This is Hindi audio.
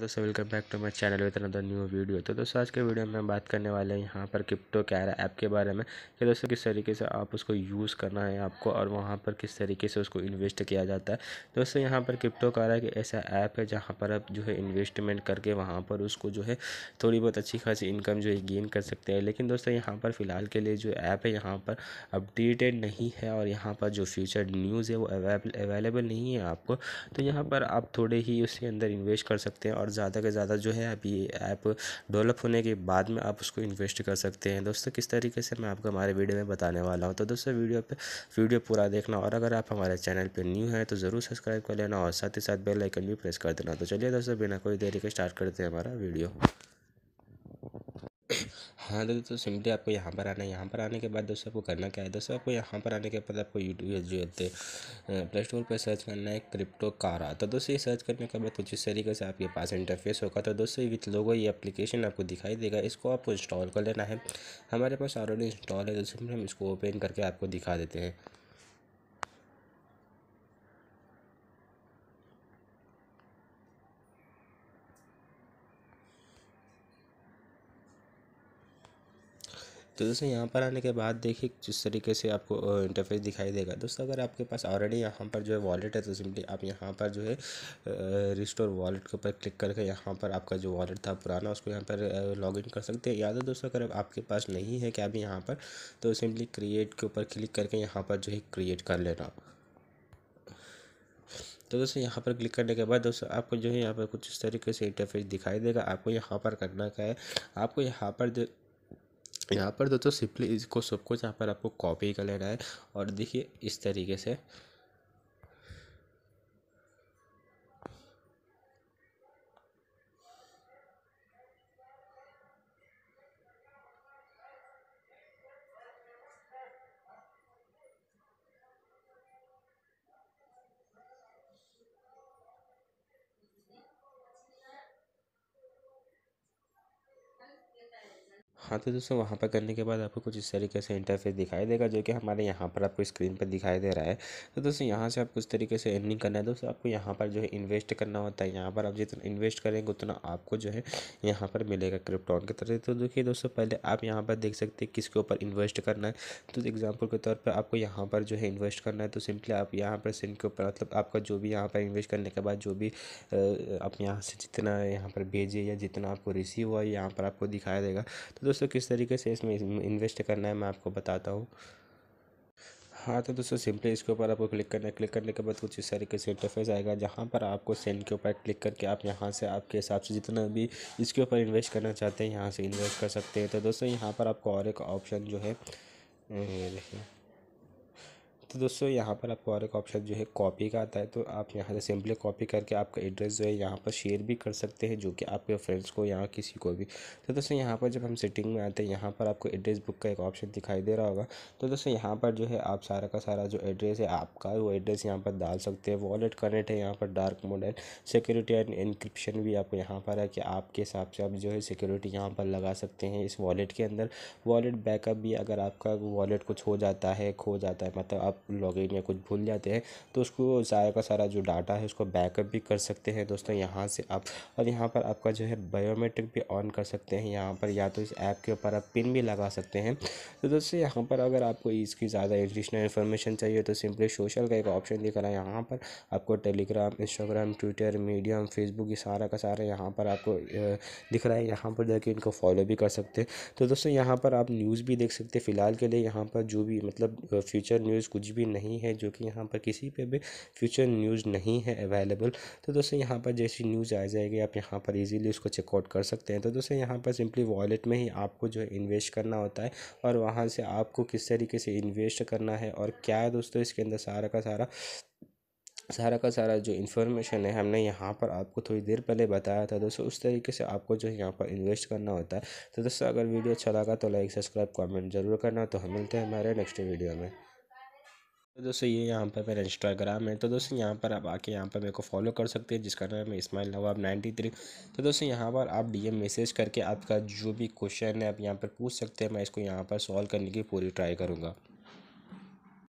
दोस्तों welcome back to my channel with another new video तो दोस्तों आज के वीडियो में हम बात करने वाले हैं यहाँ पर क्रिप्टो कैरा ऐप के बारे में कि दोस्तों किस तरीके से आप उसको यूज़ करना है आपको और वहाँ पर किस तरीके से उसको इन्वेस्ट किया जाता है तो दोस्तों यहाँ पर क्रिप्टो कैरा एक ऐसा ऐप है जहाँ पर आप जो है इन्वेस्टमेंट करके वहाँ पर उसको जो है थोड़ी बहुत अच्छी खासी इनकम जो है गेन कर सकते हैं लेकिन दोस्तों यहाँ पर फ़िलहाल के लिए जो ऐप है यहाँ पर अपडेटेड नहीं है और यहाँ पर जो फ्यूचर न्यूज़ है वो अवेलेबल नहीं है आपको तो यहाँ पर आप थोड़े ही उसके अंदर इन्वेस्ट कर सकते हैं और ज़्यादा से ज़्यादा जो है आप ये ऐप डेवलप होने के बाद में आप उसको इन्वेस्ट कर सकते हैं दोस्तों किस तरीके से मैं आपको हमारे वीडियो में बताने वाला हूँ तो दोस्तों वीडियो पर वीडियो पूरा देखना और अगर आप हमारे चैनल पर न्यू हैं तो ज़रूर सब्सक्राइब कर लेना और साथ ही साथ बेलाइकन भी प्रेस कर देना तो चलिए दोस्तों बिना कोई देरी के स्टार्ट करते हैं हमारा वीडियो हाँ दोस्तों तो सिंपली आपको यहाँ पर आना है यहाँ पर आने के बाद दोस्तों आपको करना क्या है दोस्तों आपको यहाँ पर आने के बाद आपको यूट्यूब जो है हैं प्ले स्टोर पर सर्च करना है क्रिप्टो कारा तो दोस्तों ये सर्च करने के बाद कुछ इस तरीके से आपके पास इंटरफेस होगा तो दोस्तों विथ लोगो ये एप्लीकेशन आपको दिखाई देगा इसको आपको इंस्टॉल कर लेना है हमारे पास ऑलरेडी इंस्टॉल है तो सिंपली हम इसको ओपन करके आपको दिखा देते हैं तो दोस्तों यहाँ पर आने के बाद देखिए जिस तरीके से आपको इंटरफेस दिखाई देगा दोस्तों अगर आपके पास ऑलरेडी यहाँ पर जो है वॉलेट है तो सिंपली आप यहाँ पर जो है रिस्टोर वॉलेट के ऊपर क्लिक करके यहाँ पर आपका जो वॉलेट था पुराना उसको यहाँ पर लॉग इन कर सकते हैं या तो दोस्तों अगर आपके पास नहीं है क्या भी यहाँ पर तो सिंपली क्रिएट के ऊपर क्लिक करके यहाँ पर जो है क्रिएट कर लेना तो दोस्तों यहाँ पर क्लिक करने के बाद दोस्तों आपको जो है यहाँ पर कुछ इस तरीके से इंटरफेस दिखाई देगा आपको यहाँ पर करना क्या है आपको यहाँ पर यहाँ पर दोस्तों सिंपली इसको सब कुछ यहाँ पर आपको कॉपी कर लेना है और देखिए इस तरीके से हाँ तो दोस्तों वहाँ पर करने के बाद आपको कुछ इस तरीके से इंटरफेस दिखाई देगा जो कि हमारे यहाँ पर आपको स्क्रीन पर दिखाई दे रहा है तो दोस्तों यहाँ से आपको कुछ तरीके से अर्निंग करना है दोस्तों आपको यहाँ पर जो है इन्वेस्ट करना होता है यहाँ पर आप जितना इन्वेस्ट करेंगे उतना आपको जो है यहाँ पर मिलेगा क्रिप्टॉन की तरह तो देखिए दोस्तों पहले आप यहाँ पर देख सकते हैं किसके ऊपर इन्वेस्ट करना है तो एग्जाम्पल के तौर पर आपको यहाँ पर जो है इन्वेस्ट करना है तो सिंपली आप यहाँ पर सिम के ऊपर मतलब आपका जो भी यहाँ पर इन्वेस्ट करने के बाद जो भी आप यहाँ से जितना यहाँ पर भेजिए या जितना आपको रिसीव हुआ यहाँ पर आपको दिखाया देगा तो दोस्तों दोस्तों किस तरीके से इसमें इन्वेस्ट करना है मैं आपको बताता हूँ हाँ तो दोस्तों सिंपली इसके ऊपर आपको क्लिक करना है क्लिक करने के बाद कुछ इस तरीके से इंटरफेस आएगा जहाँ पर आपको सेंड के ऊपर क्लिक करके आप यहाँ से आपके हिसाब से जितना भी इसके ऊपर इन्वेस्ट करना चाहते हैं यहाँ से इन्वेस्ट कर सकते हैं तो दोस्तों यहाँ पर आपको और एक ऑप्शन जो है ये देखिए तो दोस्तों यहाँ पर आपको और एक ऑप्शन जो है कॉपी का आता है तो आप यहाँ से सिंपली कॉपी करके आपका एड्रेस जो है यहाँ पर शेयर भी कर सकते हैं जो कि आपके फ्रेंड्स को या किसी को भी तो दोस्तों यहाँ पर जब हम सेटिंग में आते हैं यहाँ पर आपको एड्रेस बुक का एक ऑप्शन दिखाई दे रहा होगा तो दोस्तों यहाँ पर जो है आप सारा का सारा जो एड्रेस है आपका वो एड्रेस यहाँ पर डाल सकते हैं वॉलेट कनेक्ट है यहाँ पर dark mode and security and encryption भी आपको यहाँ पर है कि आपके हिसाब से आप जो है सिक्योरिटी यहाँ पर लगा सकते हैं इस वॉलेट के अंदर वॉलेट बैकअप भी अगर आपका वॉलेट कुछ हो जाता है खो जाता है मतलब आप लॉगिन या कुछ भूल जाते हैं तो उसको सारा का सारा जो डाटा है उसको बैकअप भी कर सकते हैं दोस्तों यहाँ से आप और यहाँ पर आपका जो है बायोमेट्रिक भी ऑन कर सकते हैं यहाँ पर या तो इस ऐप के ऊपर आप पिन भी लगा सकते हैं तो दोस्तों यहाँ पर अगर आपको इसकी ज़्यादा एडिशनल इन्फॉर्मेशन चाहिए तो सिंपली सोशल का एक ऑप्शन दिख रहा है यहाँ पर आपको Telegram Instagram Twitter Medium Facebook ये सारा का सारा यहाँ पर आपको दिख रहा है यहाँ पर जाके इनको फॉलो भी कर सकते हैं तो दोस्तों यहाँ पर आप न्यूज़ भी देख सकते हैं फ़िलहाल के लिए यहाँ पर जो भी मतलब फ्यूचर न्यूज़ कुछ कुछ भी नहीं है जो कि यहाँ पर किसी पे भी फ्यूचर न्यूज़ नहीं है अवेलेबल तो दोस्तों यहाँ पर जैसी न्यूज़ आ जाएगी आप यहाँ पर इजीली उसको चेकआउट कर सकते हैं तो दोस्तों यहाँ पर सिंपली वॉलेट में ही आपको जो है इन्वेस्ट करना होता है और वहाँ से आपको किस तरीके से इन्वेस्ट करना है और क्या है दोस्तों इसके अंदर सारा का सारा सारा का सारा जो इन्फॉर्मेशन है हमने यहाँ पर आपको थोड़ी देर पहले बताया था दोस्तों उस तरीके से आपको जो है यहाँ पर इन्वेस्ट करना होता है तो दोस्तों अगर वीडियो अच्छा लगा तो लाइक सब्सक्राइब कमेंट जरूर करना तो हम मिलते हैं हमारे नेक्स्ट वीडियो में तो दोस्तों ये यहाँ पर मेरा इंस्टाग्राम है तो दोस्तों यहाँ पर आप आके यहाँ पर मेरे को फॉलो कर सकते हैं जिसका नाम है इस्माइल नवाब नाइन्टी थ्री तो दोस्तों यहाँ पर आप डीएम मैसेज करके आपका जो भी क्वेश्चन है आप यहाँ पर पूछ सकते हैं मैं इसको यहाँ पर सॉल्व करने की पूरी ट्राई करूँगा